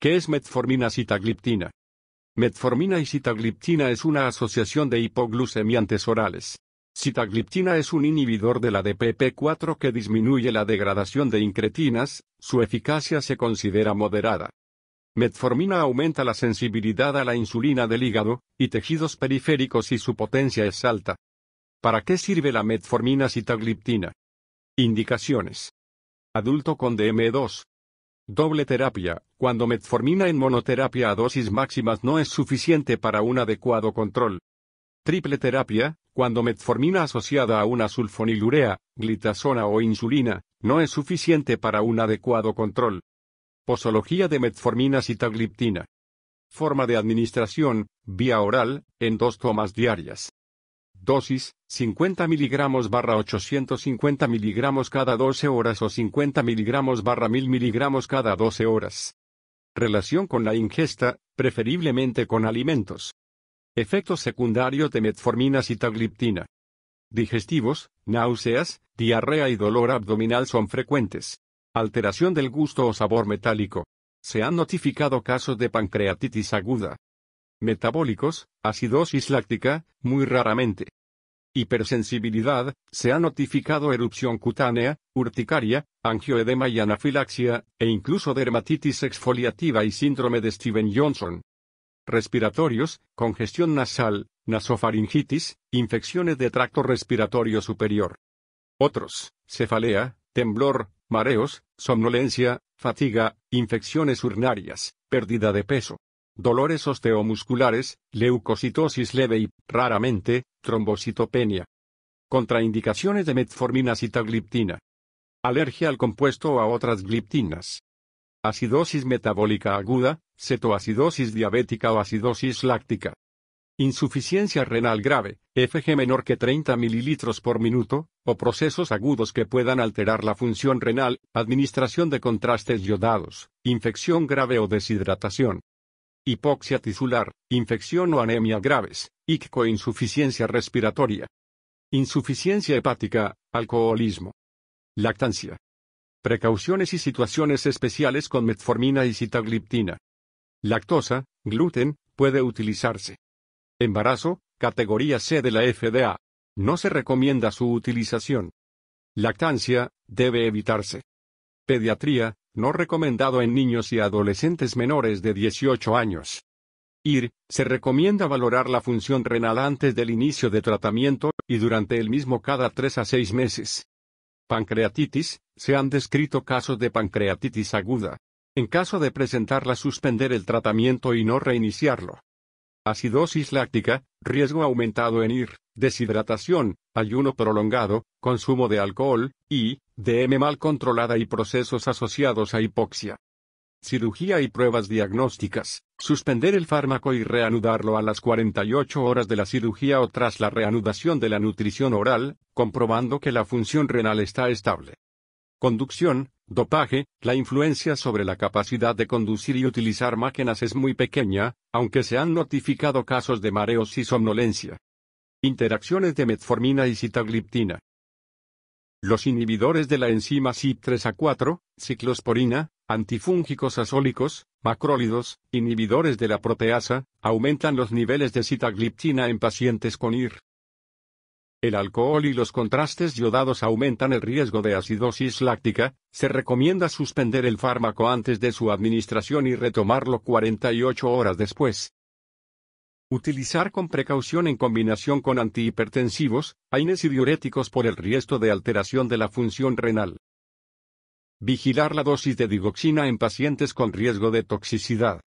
¿Qué es metformina citagliptina? Metformina y citagliptina es una asociación de hipoglucemiantes orales. Citagliptina es un inhibidor de la DPP4 que disminuye la degradación de incretinas, su eficacia se considera moderada. Metformina aumenta la sensibilidad a la insulina del hígado y tejidos periféricos y su potencia es alta. ¿Para qué sirve la metformina citagliptina? Indicaciones. Adulto con DM2, Doble terapia. Cuando metformina en monoterapia a dosis máximas no es suficiente para un adecuado control. Triple terapia. Cuando metformina asociada a una sulfonilurea, glitasona o insulina, no es suficiente para un adecuado control. Posología de metformina citagliptina. Forma de administración, vía oral, en dos tomas diarias. Dosis, 50 miligramos barra 850 miligramos cada 12 horas o 50 miligramos barra 1000 miligramos cada 12 horas. Relación con la ingesta, preferiblemente con alimentos. Efectos secundarios de metformina sitagliptina. Digestivos, náuseas, diarrea y dolor abdominal son frecuentes. Alteración del gusto o sabor metálico. Se han notificado casos de pancreatitis aguda. Metabólicos, acidosis láctica, muy raramente hipersensibilidad, se ha notificado erupción cutánea, urticaria, angioedema y anafilaxia, e incluso dermatitis exfoliativa y síndrome de Steven-Johnson. Respiratorios, congestión nasal, nasofaringitis, infecciones de tracto respiratorio superior. Otros, cefalea, temblor, mareos, somnolencia, fatiga, infecciones urinarias, pérdida de peso dolores osteomusculares, leucocitosis leve y, raramente, trombocitopenia. Contraindicaciones de metformina citagliptina. Alergia al compuesto o a otras gliptinas. Acidosis metabólica aguda, cetoacidosis diabética o acidosis láctica. Insuficiencia renal grave, FG menor que 30 ml por minuto, o procesos agudos que puedan alterar la función renal, administración de contrastes yodados, infección grave o deshidratación hipoxia tisular, infección o anemia graves, insuficiencia respiratoria, insuficiencia hepática, alcoholismo, lactancia. Precauciones y situaciones especiales con metformina y citagliptina. Lactosa, gluten, puede utilizarse. Embarazo, categoría C de la FDA. No se recomienda su utilización. Lactancia, debe evitarse. Pediatría, no recomendado en niños y adolescentes menores de 18 años. Ir, se recomienda valorar la función renal antes del inicio de tratamiento y durante el mismo cada 3 a 6 meses. Pancreatitis, se han descrito casos de pancreatitis aguda. En caso de presentarla, suspender el tratamiento y no reiniciarlo. Acidosis láctica, riesgo aumentado en IR, deshidratación, ayuno prolongado, consumo de alcohol, y, DM mal controlada y procesos asociados a hipoxia. Cirugía y pruebas diagnósticas. Suspender el fármaco y reanudarlo a las 48 horas de la cirugía o tras la reanudación de la nutrición oral, comprobando que la función renal está estable. Conducción, dopaje, la influencia sobre la capacidad de conducir y utilizar máquinas es muy pequeña, aunque se han notificado casos de mareos y somnolencia. Interacciones de metformina y citagliptina. Los inhibidores de la enzima CYP3A4, ciclosporina, antifúngicos azólicos, macrólidos, inhibidores de la proteasa, aumentan los niveles de citagliptina en pacientes con IR. El alcohol y los contrastes yodados aumentan el riesgo de acidosis láctica, se recomienda suspender el fármaco antes de su administración y retomarlo 48 horas después. Utilizar con precaución en combinación con antihipertensivos, AINES y diuréticos por el riesgo de alteración de la función renal. Vigilar la dosis de digoxina en pacientes con riesgo de toxicidad.